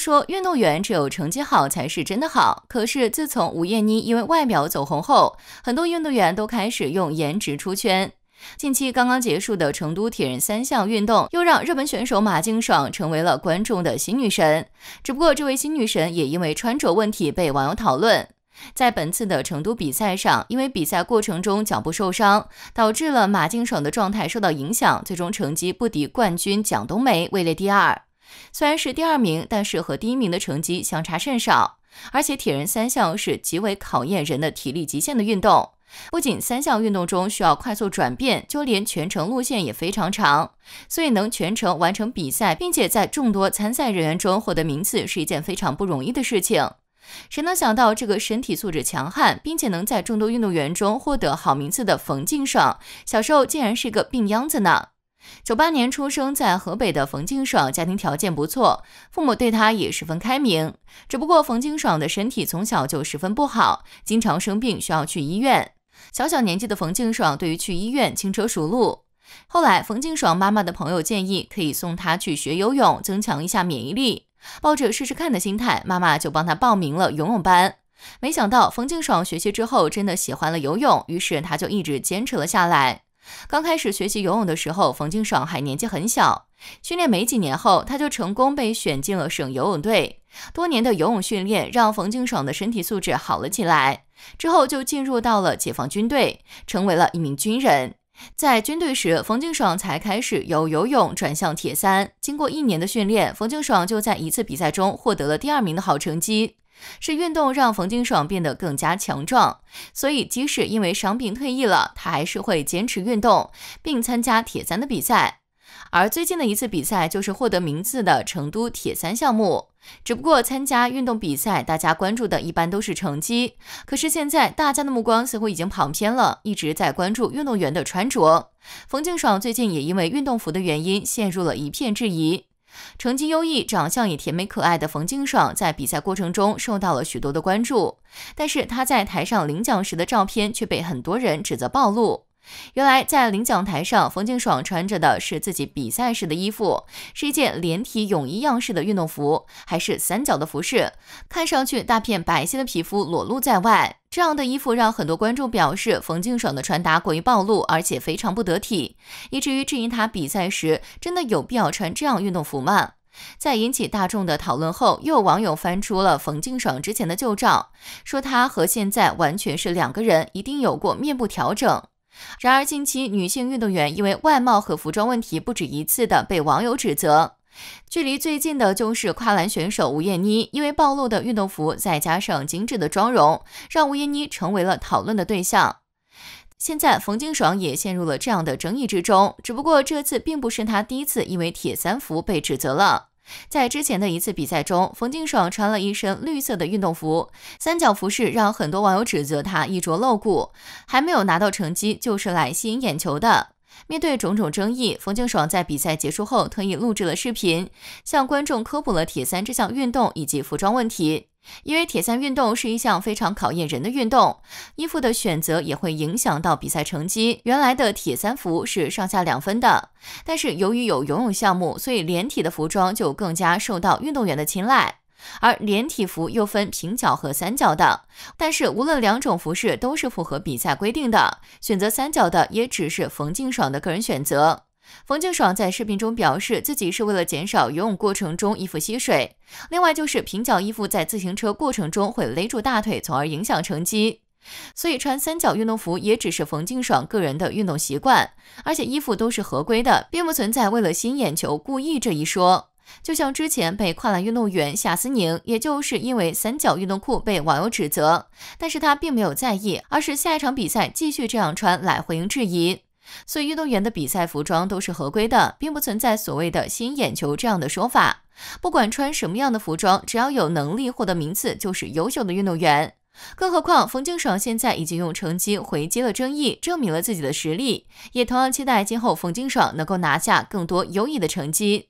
说运动员只有成绩好才是真的好。可是自从吴艳妮因为外表走红后，很多运动员都开始用颜值出圈。近期刚刚结束的成都铁人三项运动，又让日本选手马静爽成为了观众的新女神。只不过这位新女神也因为穿着问题被网友讨论。在本次的成都比赛上，因为比赛过程中脚部受伤，导致了马静爽的状态受到影响，最终成绩不敌冠军蒋冬梅，位列第二。虽然是第二名，但是和第一名的成绩相差甚少。而且铁人三项是极为考验人的体力极限的运动，不仅三项运动中需要快速转变，就连全程路线也非常长，所以能全程完成比赛，并且在众多参赛人员中获得名次是一件非常不容易的事情。谁能想到这个身体素质强悍，并且能在众多运动员中获得好名次的冯敬爽，小时候竟然是个病秧子呢？九八年出生在河北的冯静爽，家庭条件不错，父母对他也十分开明。只不过冯静爽的身体从小就十分不好，经常生病，需要去医院。小小年纪的冯静爽对于去医院轻车熟路。后来，冯静爽妈妈的朋友建议可以送他去学游泳，增强一下免疫力。抱着试试看的心态，妈妈就帮他报名了游泳班。没想到冯静爽学习之后真的喜欢了游泳，于是他就一直坚持了下来。刚开始学习游泳的时候，冯敬爽还年纪很小。训练没几年后，他就成功被选进了省游泳队。多年的游泳训练让冯敬爽的身体素质好了起来，之后就进入到了解放军队，成为了一名军人。在军队时，冯敬爽才开始由游泳转向铁三。经过一年的训练，冯敬爽就在一次比赛中获得了第二名的好成绩。是运动让冯敬爽变得更加强壮，所以即使因为伤病退役了，他还是会坚持运动，并参加铁三的比赛。而最近的一次比赛就是获得名次的成都铁三项目。只不过参加运动比赛，大家关注的一般都是成绩，可是现在大家的目光似乎已经跑偏了，一直在关注运动员的穿着。冯敬爽最近也因为运动服的原因，陷入了一片质疑。成绩优异、长相也甜美可爱的冯静爽，在比赛过程中受到了许多的关注，但是她在台上领奖时的照片却被很多人指责暴露。原来在领奖台上，冯敬爽穿着的是自己比赛时的衣服，是一件连体泳衣样式的运动服，还是三角的服饰，看上去大片白皙的皮肤裸露在外。这样的衣服让很多观众表示，冯敬爽的穿搭过于暴露，而且非常不得体，以至于质疑他比赛时真的有必要穿这样运动服吗？在引起大众的讨论后，又有网友翻出了冯敬爽之前的旧照，说他和现在完全是两个人，一定有过面部调整。然而，近期女性运动员因为外貌和服装问题，不止一次的被网友指责。距离最近的就是跨栏选手吴艳妮，因为暴露的运动服再加上精致的妆容，让吴艳妮成为了讨论的对象。现在，冯静爽也陷入了这样的争议之中，只不过这次并不是她第一次因为“铁三服”被指责了。在之前的一次比赛中，冯敬爽穿了一身绿色的运动服，三角服饰让很多网友指责他衣着露骨，还没有拿到成绩就是来吸引眼球的。面对种种争议，冯敬爽在比赛结束后特意录制了视频，向观众科普了铁三这项运动以及服装问题。因为铁三运动是一项非常考验人的运动，衣服的选择也会影响到比赛成绩。原来的铁三服是上下两分的，但是由于有游泳项目，所以连体的服装就更加受到运动员的青睐。而连体服又分平角和三角的，但是无论两种服饰都是符合比赛规定的。选择三角的也只是冯静爽的个人选择。冯静爽在视频中表示，自己是为了减少游泳过程中衣服吸水，另外就是平角衣服在自行车过程中会勒住大腿，从而影响成绩。所以穿三角运动服也只是冯静爽个人的运动习惯，而且衣服都是合规的，并不存在为了吸眼球故意这一说。就像之前被跨栏运动员夏思宁，也就是因为三角运动裤被网友指责，但是他并没有在意，而是下一场比赛继续这样穿来回应质疑。所以运动员的比赛服装都是合规的，并不存在所谓的吸引眼球这样的说法。不管穿什么样的服装，只要有能力获得名次，就是优秀的运动员。更何况冯敬爽现在已经用成绩回击了争议，证明了自己的实力，也同样期待今后冯敬爽能够拿下更多优异的成绩。